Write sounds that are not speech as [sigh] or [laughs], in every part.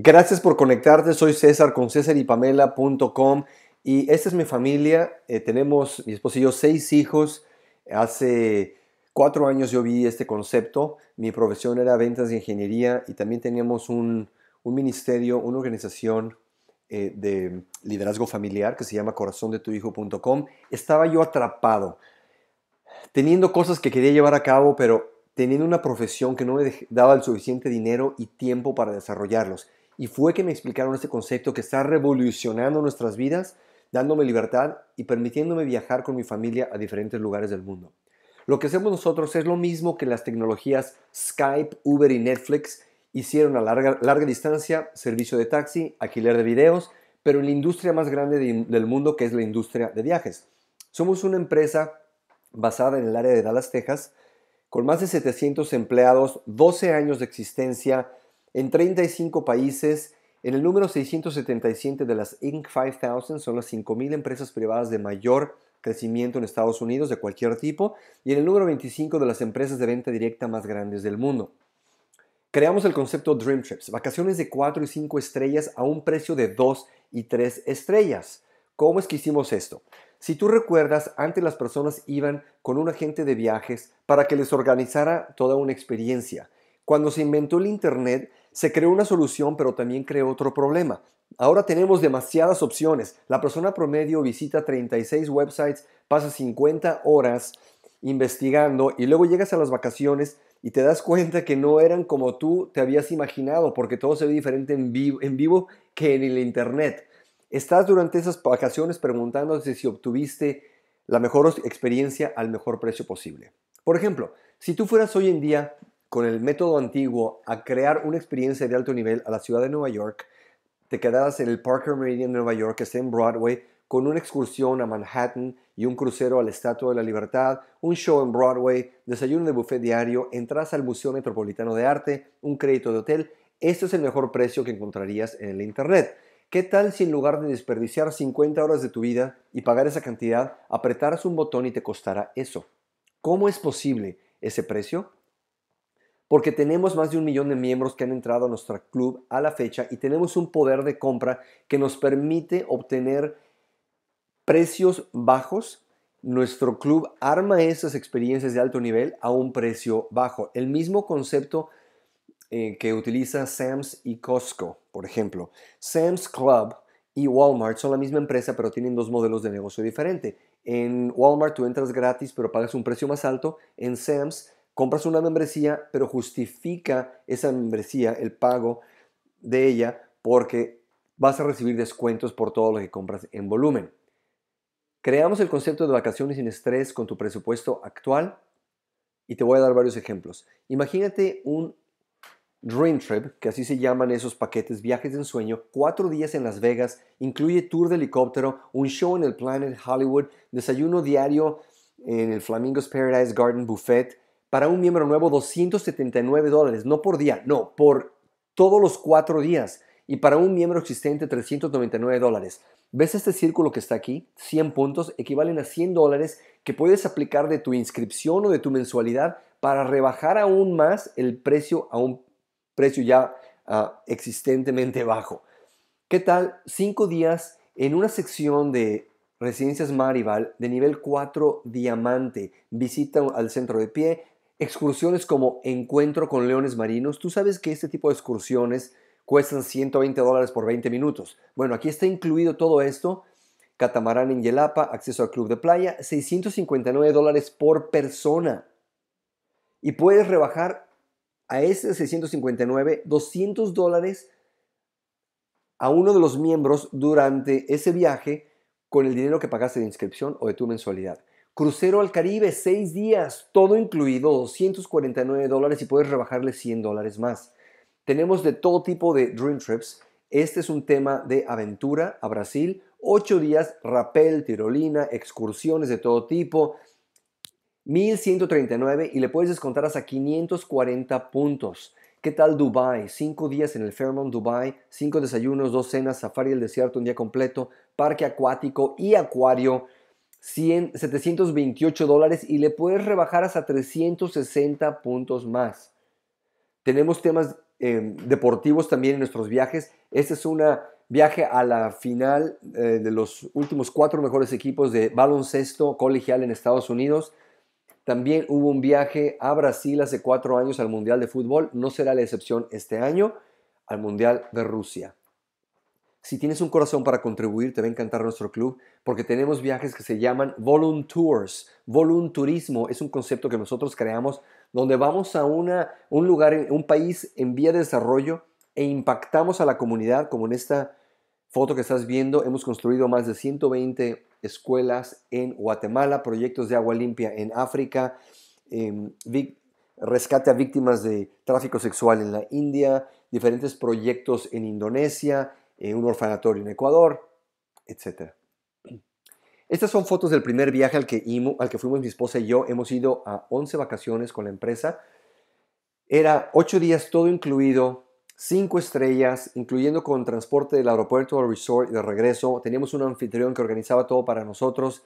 Gracias por conectarte, soy César con César y esta es mi familia, eh, tenemos mi esposo y yo seis hijos, hace cuatro años yo vi este concepto, mi profesión era ventas de ingeniería y también teníamos un, ministerio, una organización eh, de liderazgo familiar que se llama Corazón de tu Hijo.com. estaba yo atrapado, teniendo cosas que quería llevar a cabo, pero teniendo una profesión que no me daba el suficiente dinero y tiempo para desarrollarlos. Y fue que me explicaron este concepto que está revolucionando nuestras vidas, dándome libertad y permitiéndome viajar con mi familia a diferentes lugares del mundo. Lo que hacemos nosotros es lo mismo que las tecnologías Skype, Uber y Netflix hicieron a larga, larga distancia, servicio de taxi, alquiler de videos, pero en la industria más grande del mundo que es la industria de viajes. Somos una empresa basada en el área de Dallas, Texas, con más de 700 empleados, 12 años de existencia, en 35 países. En el número 677 de las Inc. 5000 son las 5.000 empresas privadas de mayor crecimiento en Estados Unidos de cualquier tipo y en el número 25 de las empresas de venta directa más grandes del mundo. Creamos el concepto Dream Trips, vacaciones de 4 y 5 estrellas a un precio de 2 y 3 estrellas. ¿Cómo es que hicimos esto? Si tú recuerdas, antes las personas iban con un agente de viajes para que les organizara toda una experiencia. Cuando se inventó el Internet, se creó una solución, pero también creó otro problema. Ahora tenemos demasiadas opciones. La persona promedio visita 36 websites, pasa 50 horas investigando y luego llegas a las vacaciones y te das cuenta que no eran como tú te habías imaginado, porque todo se ve diferente en vivo, en vivo que en el Internet. Estás durante esas vacaciones preguntándote si obtuviste la mejor experiencia al mejor precio posible. Por ejemplo, si tú fueras hoy en día con el método antiguo a crear una experiencia de alto nivel a la ciudad de Nueva York, te quedarás en el Parker Meridian de Nueva York, que está en Broadway, con una excursión a Manhattan y un crucero a la Estatua de la Libertad, un show en Broadway, desayuno de buffet diario, entras al Museo Metropolitano de Arte, un crédito de hotel. Este es el mejor precio que encontrarías en el Internet. ¿Qué tal si en lugar de desperdiciar 50 horas de tu vida y pagar esa cantidad, apretaras un botón y te costara eso? ¿Cómo es posible ese precio? porque tenemos más de un millón de miembros que han entrado a nuestro club a la fecha y tenemos un poder de compra que nos permite obtener precios bajos. Nuestro club arma esas experiencias de alto nivel a un precio bajo. El mismo concepto eh, que utiliza Sam's y Costco, por ejemplo. Sam's Club y Walmart son la misma empresa, pero tienen dos modelos de negocio diferentes. En Walmart tú entras gratis, pero pagas un precio más alto. En Sam's compras una membresía, pero justifica esa membresía, el pago de ella, porque vas a recibir descuentos por todo lo que compras en volumen. Creamos el concepto de vacaciones sin estrés con tu presupuesto actual y te voy a dar varios ejemplos. Imagínate un Dream Trip, que así se llaman esos paquetes, viajes de ensueño, cuatro días en Las Vegas, incluye tour de helicóptero, un show en el Planet Hollywood, desayuno diario en el Flamingos Paradise Garden Buffet, para un miembro nuevo 279 dólares, no por día, no, por todos los cuatro días. Y para un miembro existente 399 dólares. ¿Ves este círculo que está aquí? 100 puntos equivalen a 100 dólares que puedes aplicar de tu inscripción o de tu mensualidad para rebajar aún más el precio a un precio ya ah, existentemente [laughs] bajo. ¿Qué tal? Cinco días en una sección de Residencias Marival de nivel 4 diamante. Visita al centro de pie, Excursiones como Encuentro con Leones Marinos, tú sabes que este tipo de excursiones cuestan 120 dólares por 20 minutos. Bueno, aquí está incluido todo esto, catamarán en Yelapa, acceso al club de playa, 659 dólares por persona. Y puedes rebajar a ese 659 200 dólares a uno de los miembros durante ese viaje con el dinero que pagaste de inscripción o de tu mensualidad. Crucero al Caribe, 6 días, todo incluido, 249 dólares y puedes rebajarle 100 dólares más. Tenemos de todo tipo de Dream Trips. Este es un tema de aventura a Brasil. 8 días, rapel, tirolina, excursiones de todo tipo. 1139 y le puedes descontar hasta 540 puntos. ¿Qué tal Dubai? 5 días en el Fairmont Dubai, 5 desayunos, 2 cenas, safari del desierto un día completo, parque acuático y acuario 728 dólares y le puedes rebajar hasta 360 puntos más. Tenemos temas em, deportivos también en nuestros viajes. Este es un viaje a la final eh, de los últimos cuatro mejores equipos de baloncesto colegial en Estados Unidos. También hubo un viaje a Brasil hace cuatro años al Mundial de Fútbol. No será la excepción este año al Mundial de Rusia. Si tienes un corazón para contribuir, te va a encantar nuestro club porque tenemos viajes que se llaman Voluntours. Volunturismo es un concepto que nosotros creamos donde vamos a una, un lugar, un país en vía de desarrollo e impactamos a la comunidad, como en esta foto que estás viendo. Hemos construido más de 120 escuelas en Guatemala, proyectos de agua limpia en África, em, rescate a víctimas de tráfico sexual en la India, diferentes proyectos en Indonesia, un orfanatorio en Ecuador, etc. Estas son fotos del primer viaje al que, al que fuimos mi esposa y yo. Hemos ido a 11 vacaciones con la empresa. Era 8 días todo incluido, 5 estrellas, incluyendo con transporte del aeropuerto al resort y de regreso. Teníamos un anfitrión que organizaba todo para nosotros.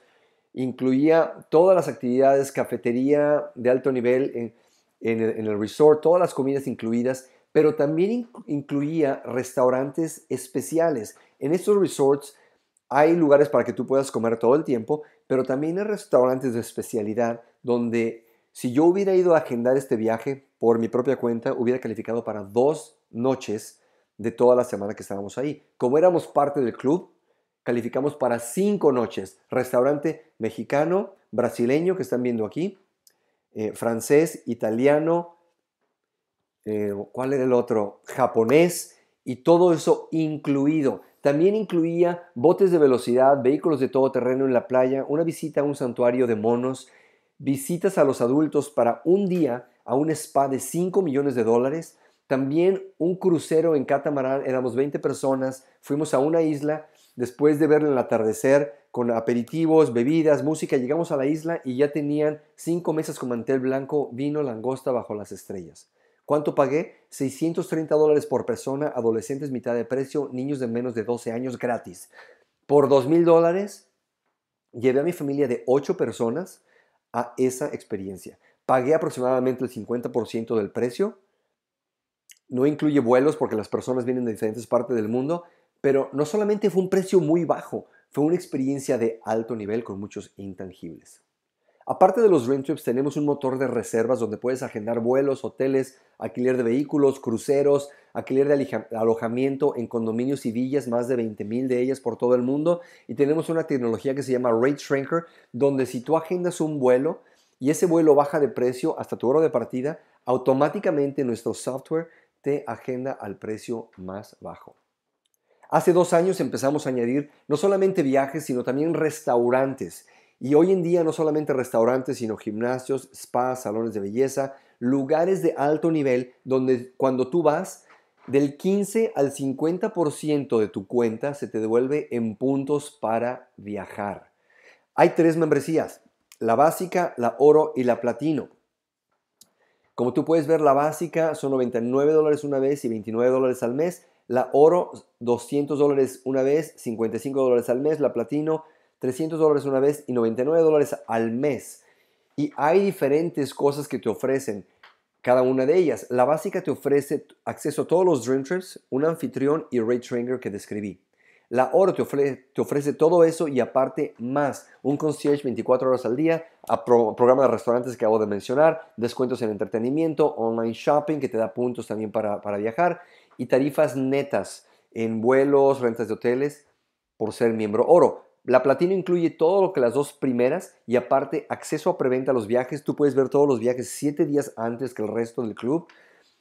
Incluía todas las actividades, cafetería de alto nivel en el resort, todas las comidas incluidas pero también incluía restaurantes especiales. En estos resorts hay lugares para que tú puedas comer todo el tiempo, pero también hay restaurantes de especialidad donde si yo hubiera ido a agendar este viaje por mi propia cuenta, hubiera calificado para dos noches de toda la semana que estábamos ahí. Como éramos parte del club, calificamos para cinco noches. Restaurante mexicano, brasileño, que están viendo aquí, eh, francés, italiano, eh, ¿cuál era el otro? Japonés y todo eso incluido. También incluía botes de velocidad, vehículos de todo terreno en la playa, una visita a un santuario de monos, visitas a los adultos para un día a un spa de 5 millones de dólares, también un crucero en catamarán, éramos 20 personas, fuimos a una isla, después de ver el atardecer con aperitivos, bebidas, música, llegamos a la isla y ya tenían cinco mesas con mantel blanco, vino, langosta bajo las estrellas. ¿Cuánto pagué? 630 dólares por persona, adolescentes mitad de precio, niños de menos de 12 años gratis. Por 2.000 dólares llevé a mi familia de 8 personas a esa experiencia. Pagué aproximadamente el 50% del precio. No incluye vuelos porque las personas vienen de diferentes partes del mundo, pero no solamente fue un precio muy bajo, fue una experiencia de alto nivel con muchos intangibles. Aparte de los Trips, tenemos un motor de reservas donde puedes agendar vuelos, hoteles, alquiler de vehículos, cruceros, alquiler de alojamiento en condominios y villas, más de 20,000 de ellas por todo el mundo. Y tenemos una tecnología que se llama Rate Shrinker, donde si tú agendas un vuelo y ese vuelo baja de precio hasta tu hora de partida, automáticamente nuestro software te agenda al precio más bajo. Hace dos años empezamos a añadir no solamente viajes, sino también restaurantes. Y hoy en día no solamente restaurantes, sino gimnasios, spas, salones de belleza, lugares de alto nivel donde cuando tú vas, del 15 al 50% de tu cuenta se te devuelve en puntos para viajar. Hay tres membresías, la básica, la oro y la platino. Como tú puedes ver, la básica son 99 dólares una vez y 29 dólares al mes. La oro, 200 dólares una vez, 55 dólares al mes. La platino, 300 dólares una vez y 99 dólares al mes. Y hay diferentes cosas que te ofrecen cada una de ellas. La básica te ofrece acceso a todos los Dream Trips, un anfitrión y rate Trainer que describí. La Oro te ofrece, todo eso y aparte más. Un concierge 24 horas al día, a programa de restaurantes que acabo de mencionar, descuentos en entretenimiento, online shopping que te da puntos también para, para viajar y tarifas netas en vuelos, rentas de hoteles por ser miembro Oro. La Platino incluye todo lo que las dos primeras y aparte acceso a preventa a los viajes. Tú puedes ver todos los viajes siete días antes que el resto del club.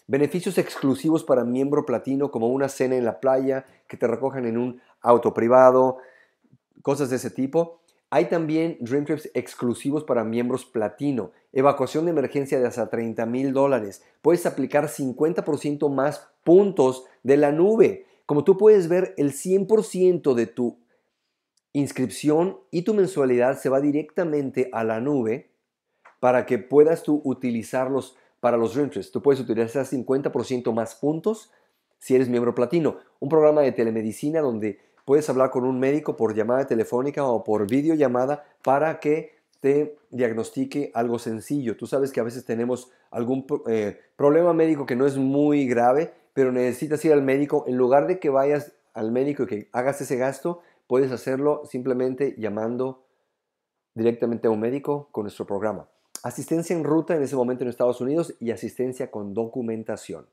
Beneficios exclusivos para miembro platino como una cena en la playa, que te recojan en un auto privado, cosas de ese tipo. Hay también Dream Trips exclusivos para miembros platino. Evacuación de emergencia de hasta 30 mil dólares. Puedes aplicar 50% más puntos de la nube. Como tú puedes ver, el 100% de tu inscripción y tu mensualidad se va directamente a la nube para que puedas tú utilizarlos para los renters. Tú puedes utilizar 50% más puntos si eres miembro platino. Un programa de telemedicina donde puedes hablar con un médico por llamada telefónica o por videollamada para que te diagnostique algo sencillo. Tú sabes que a veces tenemos algún eh, problema médico que no es muy grave, pero necesitas ir al médico. En lugar de que vayas al médico y que hagas ese gasto, puedes hacerlo simplemente llamando directamente a un médico con nuestro programa. Asistencia en ruta en ese momento en Estados Unidos y asistencia con documentación.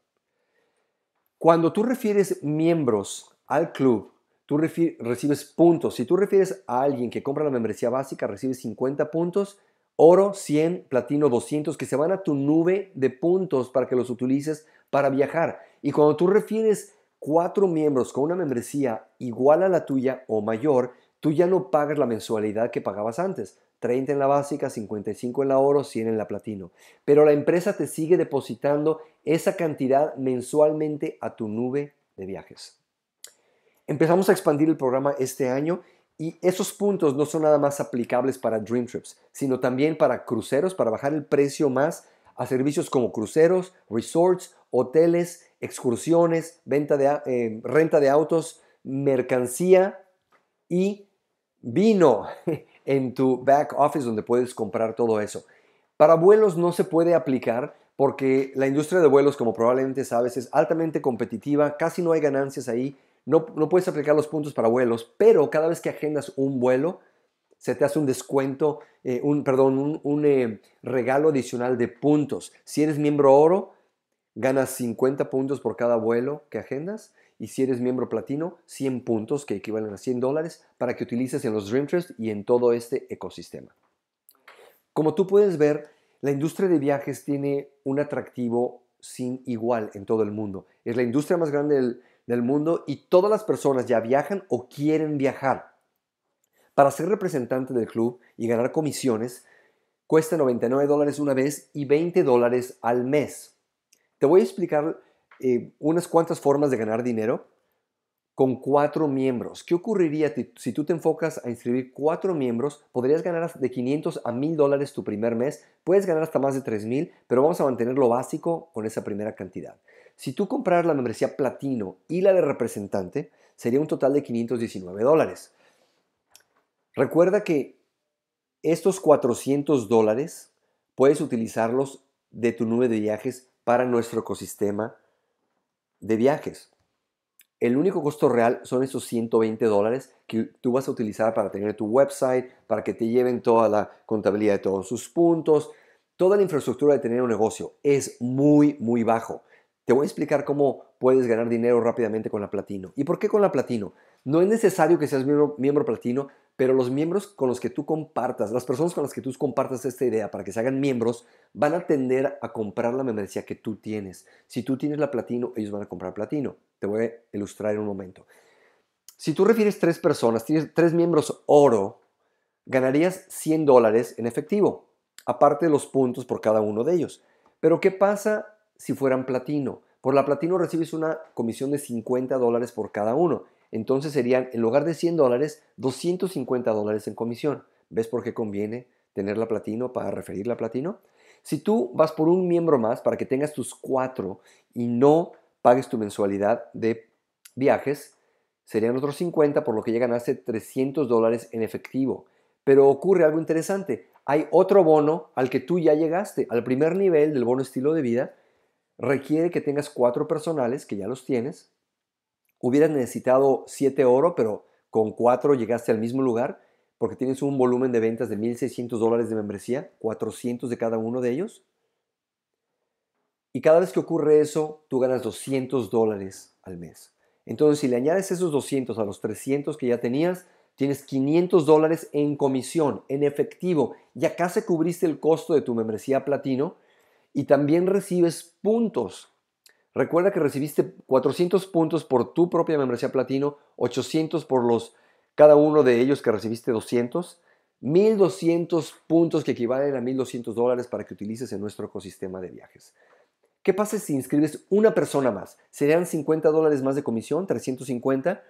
Cuando tú refieres miembros al club, tú recibes puntos. Si tú refieres a alguien que compra la membresía básica, recibes 50 puntos, oro 100, platino 200, que se van a tu nube de puntos para que los utilices para viajar. Y cuando tú refieres cuatro miembros con una membresía igual a la tuya o mayor, tú ya no pagas la mensualidad que pagabas antes. 30 en la básica, 55 en la oro, 100 en la platino. Pero la empresa te sigue depositando esa cantidad mensualmente a tu nube de viajes. Empezamos a expandir el programa este año y esos puntos no son nada más aplicables para Dream Trips, sino también para cruceros, para bajar el precio más a servicios como cruceros, resorts, hoteles, excursiones, venta de, eh, renta de autos, mercancía y vino [laughs] en tu back office donde puedes comprar todo eso. Para vuelos no se puede aplicar porque la industria de vuelos, como probablemente sabes, es altamente competitiva, casi no hay ganancias ahí, no, no puedes aplicar los puntos para vuelos, pero cada vez que agendas un vuelo, se te hace un descuento, eh, un, perdón, un, eh, regalo adicional de puntos. Si eres miembro oro, ganas 50 puntos por cada vuelo que agendas. Y si eres miembro platino, 100 puntos que equivalen a 100 dólares para que utilices en los Dream y en todo este ecosistema. Como tú puedes ver, la industria de viajes tiene un atractivo sin igual en todo el mundo. Es la industria más grande del mundo y todas las personas ya viajan o quieren viajar. Para ser representante del club y ganar comisiones, cuesta 99 dólares una vez y 20 dólares al mes. Te voy a explicar eh, unas cuantas formas de ganar dinero con cuatro miembros. ¿Qué ocurriría si tú te enfocas a inscribir cuatro miembros? Podrías ganar de 500 a 1000 dólares tu primer mes, puedes ganar hasta más de 3000, pero vamos a mantener lo básico con esa primera cantidad. Si tú compras la membresía platino y la de representante, sería un total de 519 dólares. Recuerda que estos 400 dólares puedes utilizarlos de tu nube de viajes para nuestro ecosistema de viajes. El único costo real son esos 120 dólares que tú vas a utilizar para tener tu website, para que te lleven toda la contabilidad de todos sus puntos, toda la infraestructura de tener un negocio. Es muy, muy bajo. Te voy a explicar cómo puedes ganar dinero rápidamente con la platino. ¿Y por qué con la platino? No es necesario que seas miembro, miembro platino pero los miembros con los que tú compartas, las personas con las que tú compartas esta idea para que se hagan miembros, van a tender a comprar la membresía que tú tienes. Si tú tienes la platino, ellos van a comprar platino. Te voy a ilustrar en un momento. Si tú refieres tres personas, tienes tres miembros oro, ganarías 100 dólares en efectivo, aparte de los puntos por cada uno de ellos. Pero ¿qué pasa si fueran platino? Por la platino recibes una comisión de 50 dólares por cada uno entonces serían, en lugar de 100 dólares, 250 dólares en comisión. ¿Ves por qué conviene tener la platino para referir la platino? Si tú vas por un miembro más para que tengas tus cuatro y no pagues tu mensualidad de viajes, serían otros 50, por lo que llegan a hacer 300 dólares en efectivo. Pero ocurre algo interesante. Hay otro bono al que tú ya llegaste, al primer nivel del bono estilo de vida. Requiere que tengas cuatro personales, que ya los tienes, hubieras necesitado 7 oro, pero con 4 llegaste al mismo lugar porque tienes un volumen de ventas de 1.600 dólares de membresía, 400 de cada uno de ellos. Y cada vez que ocurre eso, tú ganas 200 dólares al mes. Entonces, si le añades esos 200 a los 300 que ya tenías, tienes 500 dólares en comisión, en efectivo. Ya casi cubriste el costo de tu membresía platino y también recibes puntos Recuerda que recibiste 400 puntos por tu propia membresía platino, 800 por los cada uno de ellos que recibiste 200, 1200 puntos que equivalen a 1200 dólares para que utilices en nuestro ecosistema de viajes. ¿Qué pasa si inscribes una persona más? Serían 50 dólares más de comisión, 350.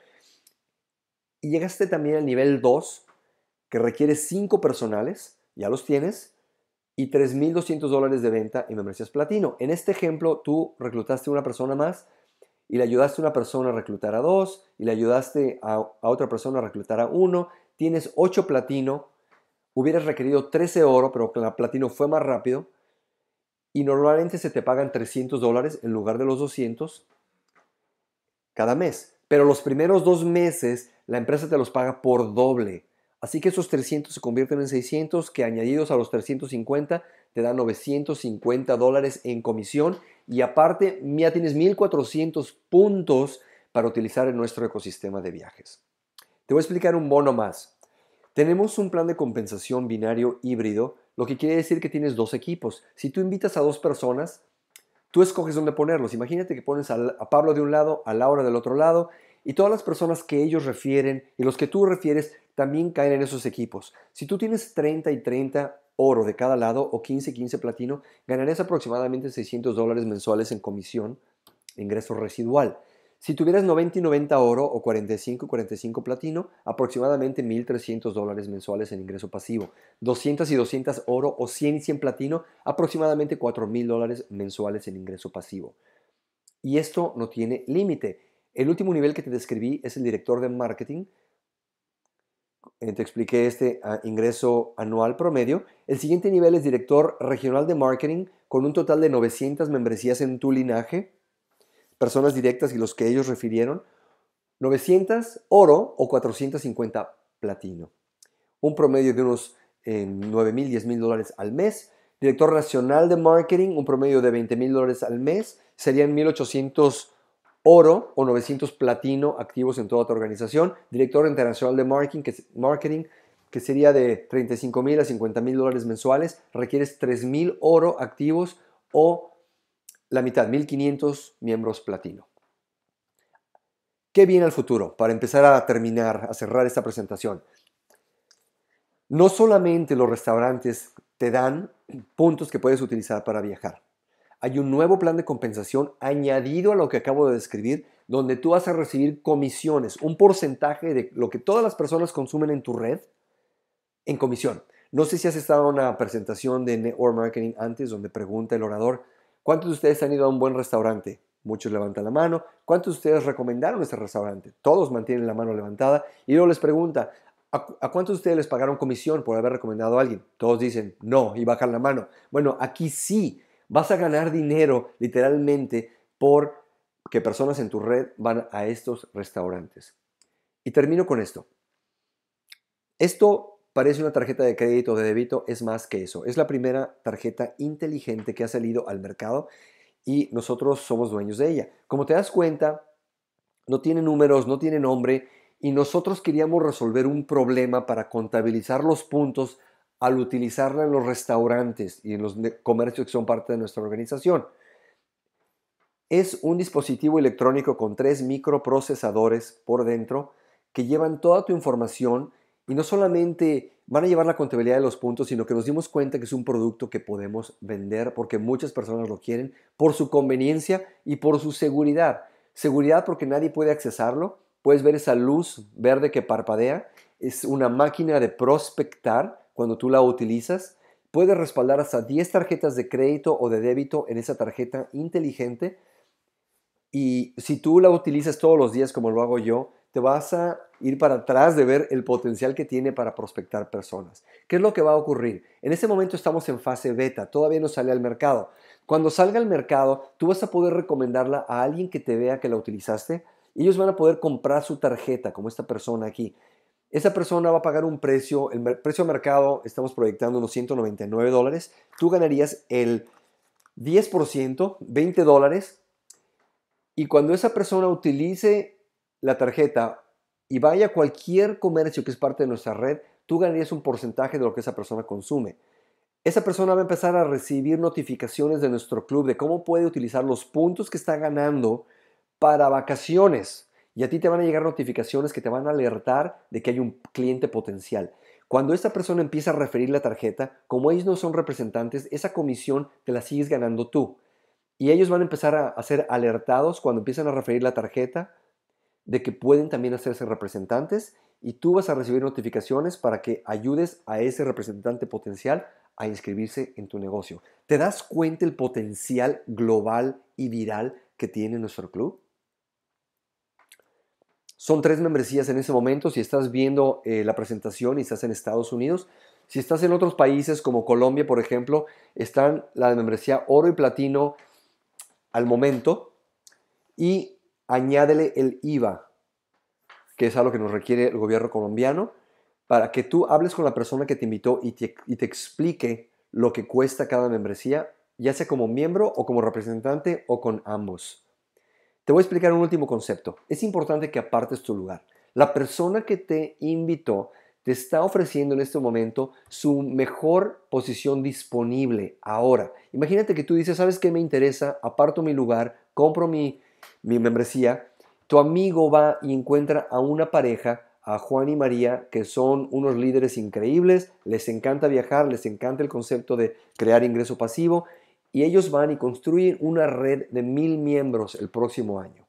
Y llegaste también al nivel 2, que requiere 5 personales, ya los tienes, y 3.200 dólares de venta y me membresías platino. En este ejemplo, tú reclutaste a una persona más y le ayudaste a una persona a reclutar a dos y le ayudaste a, otra persona a reclutar a uno. Tienes 8 platino, hubieras requerido 13 oro, pero la platino fue más rápido y normalmente se te pagan 300 dólares en lugar de los 200 cada mes. Pero los primeros dos meses la empresa te los paga por doble. Así que esos 300 se convierten en 600 que añadidos a los 350 te dan 950 dólares en comisión y aparte ya tienes 1400 puntos para utilizar en nuestro ecosistema de viajes. Te voy a explicar un bono más. Tenemos un plan de compensación binario híbrido, lo que quiere decir que tienes dos equipos. Si tú invitas a dos personas, tú escoges dónde ponerlos. Imagínate que pones a Pablo de un lado, a Laura del otro lado, y todas las personas que ellos refieren y los que tú refieres también caen en esos equipos. Si tú tienes 30 y 30 oro de cada lado o 15 y 15 platino, ganarías aproximadamente 600 dólares mensuales en comisión, ingreso residual. Si tuvieras 90 y 90 oro o 45 y 45 platino, aproximadamente 1.300 dólares mensuales en ingreso pasivo. 200 y 200 oro o 100 y 100 platino, aproximadamente 4.000 dólares mensuales en ingreso pasivo. Y esto no tiene límite. El último nivel que te describí es el director de marketing, eh, te expliqué este ah, ingreso anual promedio. El siguiente nivel es director regional de marketing con un total de 900 membresías en tu linaje, personas directas y los que ellos refirieron, 900 oro o 450 platino. Un promedio de unos 9,000, eh, 9 mil, 10 mil dólares al mes. Director nacional de marketing, un promedio de 20 mil dólares al mes, serían 1800 oro o 900 platino activos en toda tu organización, director internacional de marketing, que, marketing, que sería de 35 mil a 50 mil dólares mensuales, requieres 3 mil oro activos o la mitad, 1500 miembros platino. ¿Qué viene al futuro? Para empezar a terminar, a cerrar esta presentación. No solamente los restaurantes te dan puntos que puedes utilizar para viajar hay un nuevo plan de compensación añadido a lo que acabo de describir, donde tú vas a recibir comisiones, un porcentaje de lo que todas las personas consumen en tu red en comisión. No sé si has estado en una presentación de Network Marketing antes donde pregunta el orador, ¿cuántos de ustedes han ido a un buen restaurante? Muchos levantan la mano. ¿Cuántos de ustedes recomendaron este restaurante? Todos mantienen la mano levantada. Y luego les pregunta, ¿a, cuántos de ustedes les pagaron comisión por haber recomendado a alguien? Todos dicen, no, y bajan la mano. Bueno, aquí sí, Vas a ganar dinero literalmente por que personas en tu red van a estos restaurantes. Y termino con esto. Esto parece una tarjeta de crédito o de débito, es más que eso. Es la primera tarjeta inteligente que ha salido al mercado y nosotros somos dueños de ella. Como te das cuenta, no tiene números, no tiene nombre y nosotros queríamos resolver un problema para contabilizar los puntos al utilizarla en los restaurantes y en los comercios que son parte de nuestra organización. Es un dispositivo electrónico con tres microprocesadores por dentro que llevan toda tu información y no solamente van a llevar la contabilidad de los puntos, sino que nos dimos cuenta que es un producto que podemos vender porque muchas personas lo quieren por su conveniencia y por su seguridad. Seguridad porque nadie puede accesarlo. Puedes ver esa luz verde que parpadea. Es una máquina de prospectar cuando tú la utilizas, puedes respaldar hasta 10 tarjetas de crédito o de débito en esa tarjeta inteligente. Y si tú la utilizas todos los días como lo hago yo, te vas a ir para atrás de ver el potencial que tiene para prospectar personas. ¿Qué es lo que va a ocurrir? En ese momento estamos en fase beta, todavía no sale al mercado. Cuando salga al mercado, tú vas a poder recomendarla a alguien que te vea que la utilizaste. Ellos van a poder comprar su tarjeta, como esta persona aquí. Esa persona va a pagar un precio, el precio de mercado estamos proyectando unos 199 dólares, tú ganarías el 10%, 20 dólares, y cuando esa persona utilice la tarjeta y vaya a cualquier comercio que es parte de nuestra red, tú ganarías un porcentaje de lo que esa persona consume. Esa persona va a empezar a recibir notificaciones de nuestro club de cómo puede utilizar los puntos que está ganando para vacaciones y a ti te van a llegar notificaciones que te van a alertar de que hay un cliente potencial. Cuando esta persona empieza a referir la tarjeta, como ellos no son representantes, esa comisión te la sigues ganando tú. Y ellos van a empezar a, a ser alertados cuando empiezan a referir la tarjeta de que pueden también hacerse representantes y tú vas a recibir notificaciones para que ayudes a ese representante potencial a inscribirse en tu negocio. ¿Te das cuenta el potencial global y viral que tiene nuestro club? Son tres membresías en ese momento. Si estás viendo eh, la presentación y estás en Estados Unidos, si estás en otros países como Colombia, por ejemplo, están la membresía oro y platino al momento y añádele el IVA, que es algo que nos requiere el gobierno colombiano, para que tú hables con la persona que te invitó y te explique lo que cuesta cada membresía, ya sea como miembro o como representante o con ambos. Te voy a explicar un último concepto. Es importante que apartes tu lugar. La persona que te invitó te está ofreciendo en este momento su mejor posición disponible ahora. Imagínate que tú dices, ¿sabes qué me interesa? Aparto mi lugar, compro mi, mi membresía. Tu amigo va y encuentra a una pareja, a Juan y María, que son unos líderes increíbles, les encanta viajar, les encanta el concepto de crear ingreso pasivo y ellos van y construyen una red de mil miembros el próximo año.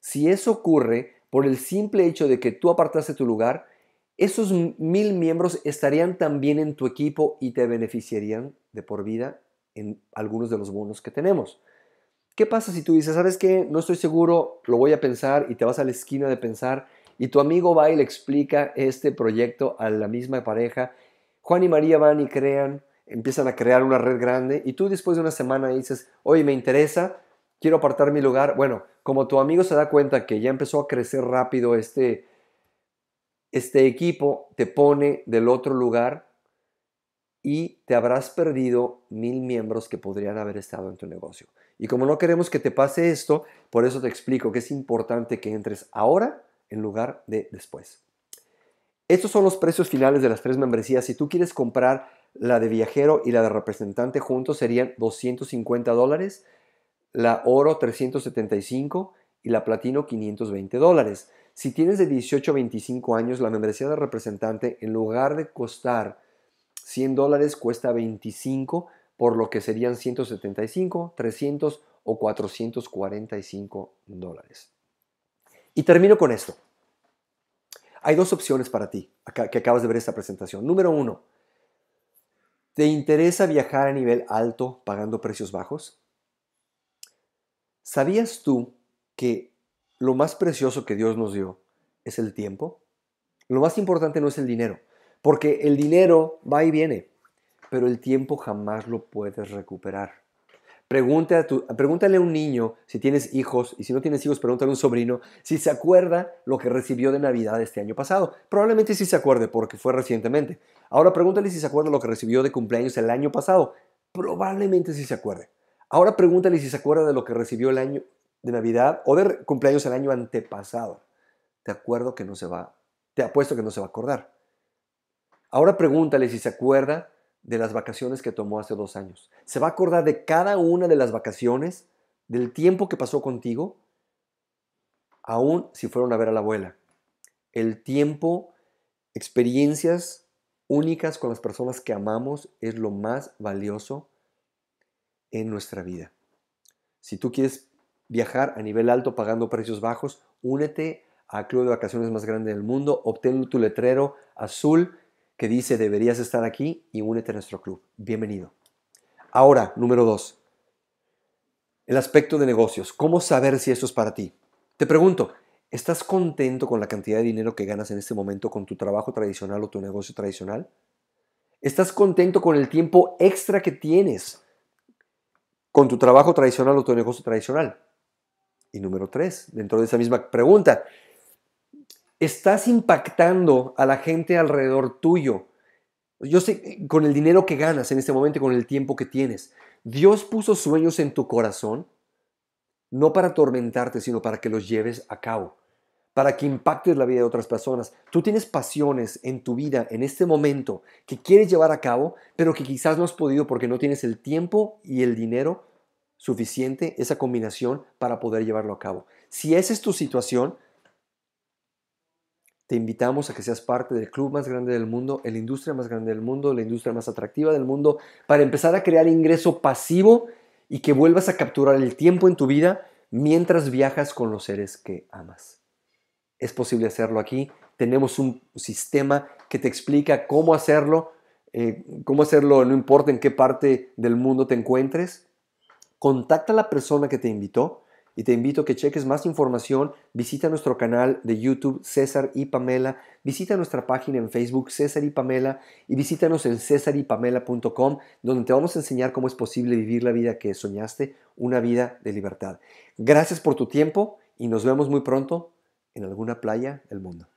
Si eso ocurre por el simple hecho de que tú apartaste tu lugar, esos mil miembros estarían también en tu equipo y te beneficiarían de por vida en algunos de los bonos que tenemos. ¿Qué pasa si tú dices, sabes qué, no estoy seguro, lo voy a pensar y te vas a la esquina de pensar y tu amigo va y le explica este proyecto a la misma pareja? Juan y María van y crean empiezan a crear una red grande y tú después de una semana dices, oye, me interesa, quiero apartar mi lugar. Bueno, como tu amigo se da cuenta que ya empezó a crecer rápido este, este equipo, te pone del otro lugar y te habrás perdido mil miembros que podrían haber estado en tu negocio. Y como no queremos que te pase esto, por eso te explico que es importante que entres ahora en lugar de después. Estos son los precios finales de las tres membresías. Si tú quieres comprar la de viajero y la de representante juntos serían 250 dólares, la oro 375 y la platino 520 dólares. Si tienes de 18 a 25 años, la membresía de representante en lugar de costar 100 dólares cuesta 25, por lo que serían 175, 300 o 445 dólares. Y termino con esto. Hay dos opciones para ti que acabas de ver esta presentación. Número uno, ¿Te interesa viajar a nivel alto pagando precios bajos? ¿Sabías tú que lo más precioso que Dios nos dio es el tiempo? Lo más importante no es el dinero, porque el dinero va y viene, pero el tiempo jamás lo puedes recuperar a pregúntale a un niño si tienes hijos y si no tienes hijos, pregúntale a un sobrino si se acuerda lo que recibió de Navidad este año pasado. Probablemente sí se acuerde porque fue recientemente. Ahora pregúntale si se acuerda lo que recibió de cumpleaños el año pasado. Probablemente sí se acuerde. Ahora pregúntale si se acuerda de lo que recibió el año de Navidad o de cumpleaños el año antepasado. Te acuerdo que no se va, te apuesto que no se va a acordar. Ahora pregúntale si se acuerda de las vacaciones que tomó hace dos años. Se va a acordar de cada una de las vacaciones, del tiempo que pasó contigo, aún si fueron a ver a la abuela. El tiempo, experiencias únicas con las personas que amamos es lo más valioso en nuestra vida. Si tú quieres viajar a nivel alto pagando precios bajos, únete al club de vacaciones más grande del mundo, obtén tu letrero azul que dice deberías estar aquí y únete a nuestro club. Bienvenido. Ahora, número dos, el aspecto de negocios. ¿Cómo saber si esto es para ti? Te pregunto, ¿estás contento con la cantidad de dinero que ganas en este momento con tu trabajo tradicional o tu negocio tradicional? ¿Estás contento con el tiempo extra que tienes con tu trabajo tradicional o tu negocio tradicional? Y número tres, dentro de esa misma pregunta, estás impactando a la gente alrededor tuyo. Yo sé, con el dinero que ganas en este momento con el tiempo que tienes. Dios puso sueños en tu corazón, no para atormentarte, sino para que los lleves a cabo, para que impactes la vida de otras personas. Tú tienes pasiones en tu vida en este momento que quieres llevar a cabo, pero que quizás no has podido porque no tienes el tiempo y el dinero suficiente, esa combinación, para poder llevarlo a cabo. Si esa es tu situación, te invitamos a que seas parte del club más grande del mundo, la industria más grande del mundo, la industria más atractiva del mundo, para empezar a crear ingreso pasivo y que vuelvas a capturar el tiempo en tu vida mientras viajas con los seres que amas. Es posible hacerlo aquí. Tenemos un sistema que te explica cómo hacerlo, eh, cómo hacerlo no importa en qué parte del mundo te encuentres. Contacta a la persona que te invitó y te invito a que cheques más información. Visita nuestro canal de YouTube César y Pamela, visita nuestra página en Facebook César y Pamela y visítanos en cesaripamela.com donde te vamos a enseñar cómo es posible vivir la vida que soñaste, una vida de libertad. Gracias por tu tiempo y nos vemos muy pronto en alguna playa del mundo.